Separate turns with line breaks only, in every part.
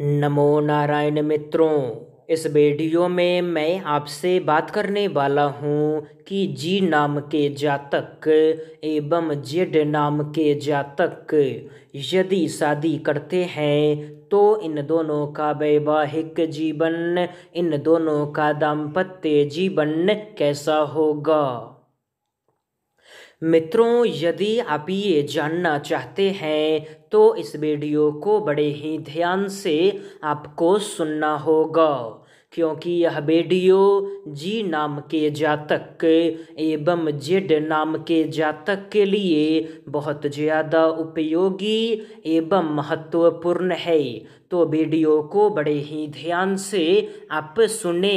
नमो नारायण मित्रों इस वीडियो में मैं आपसे बात करने वाला हूँ कि जी नाम के जातक एवं जेड नाम के जातक यदि शादी करते हैं तो इन दोनों का वैवाहिक जीवन इन दोनों का दाम्पत्य जीवन कैसा होगा मित्रों यदि आप ये जानना चाहते हैं तो इस वीडियो को बड़े ही ध्यान से आपको सुनना होगा क्योंकि यह वीडियो जी नाम के जातक एवं जेड नाम के जातक के लिए बहुत ज़्यादा उपयोगी एवं महत्वपूर्ण है तो वीडियो को बड़े ही ध्यान से आप सुने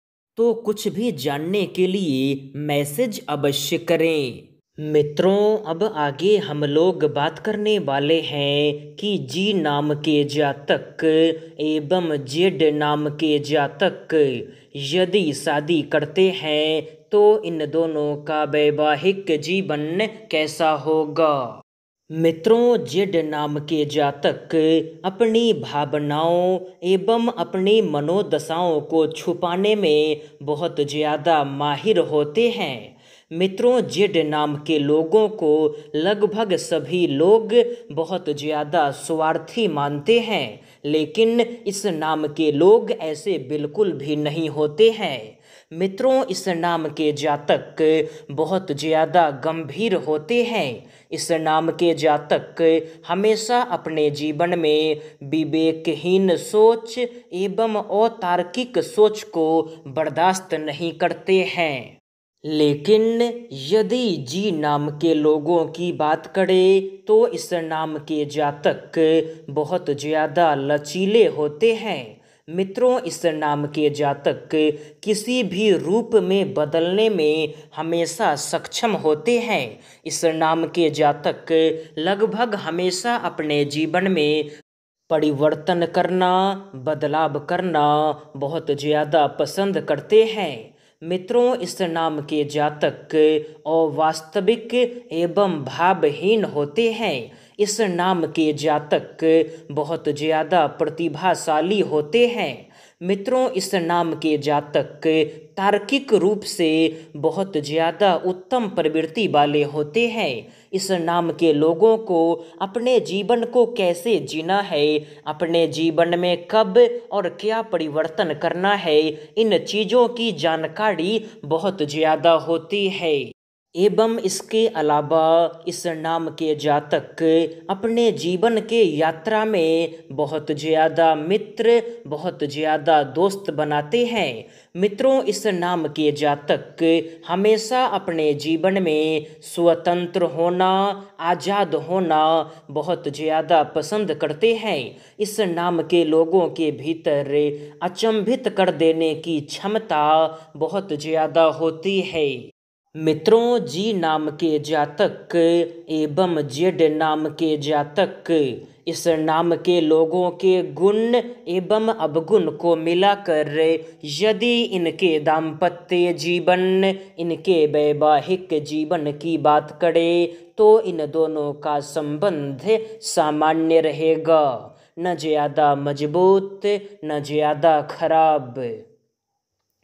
तो कुछ भी जानने के लिए मैसेज अवश्य करें मित्रों अब आगे हम लोग बात करने वाले हैं कि जी नाम के जातक एवं जेड नाम के जातक यदि शादी करते हैं तो इन दोनों का वैवाहिक जीवन कैसा होगा मित्रों जेड नाम के जातक अपनी भावनाओं एवं अपनी मनोदशाओं को छुपाने में बहुत ज़्यादा माहिर होते हैं मित्रों जेड नाम के लोगों को लगभग सभी लोग बहुत ज़्यादा स्वार्थी मानते हैं लेकिन इस नाम के लोग ऐसे बिल्कुल भी नहीं होते हैं मित्रों इस नाम के जातक बहुत ज़्यादा गंभीर होते हैं इस नाम के जातक हमेशा अपने जीवन में विवेकहीन सोच एवं अतार्किक सोच को बर्दाश्त नहीं करते हैं लेकिन यदि जी नाम के लोगों की बात करें तो इस नाम के जातक बहुत ज़्यादा लचीले होते हैं मित्रों इस नाम के जातक किसी भी रूप में बदलने में हमेशा सक्षम होते हैं इस नाम के जातक लगभग हमेशा अपने जीवन में परिवर्तन करना बदलाव करना बहुत ज़्यादा पसंद करते हैं मित्रों इस नाम के जातक अवास्तविक एवं भावहीन होते हैं इस नाम के जातक बहुत ज़्यादा प्रतिभाशाली होते हैं मित्रों इस नाम के जातक तार्किक रूप से बहुत ज़्यादा उत्तम प्रवृत्ति वाले होते हैं इस नाम के लोगों को अपने जीवन को कैसे जीना है अपने जीवन में कब और क्या परिवर्तन करना है इन चीज़ों की जानकारी बहुत ज़्यादा होती है एवं इसके अलावा इस नाम के जातक अपने जीवन के यात्रा में बहुत ज़्यादा मित्र बहुत ज़्यादा दोस्त बनाते हैं मित्रों इस नाम के जातक हमेशा अपने जीवन में स्वतंत्र होना आज़ाद होना बहुत ज़्यादा पसंद करते हैं इस नाम के लोगों के भीतर अचंभित कर देने की क्षमता बहुत ज़्यादा होती है मित्रों जी नाम के जातक एवं जेड नाम के जातक इस नाम के लोगों के गुण एवं अवगुण को मिलाकर यदि इनके दाम्पत्य जीवन इनके वैवाहिक जीवन की बात करें तो इन दोनों का संबंध सामान्य रहेगा न ज़्यादा मजबूत न ज़्यादा खराब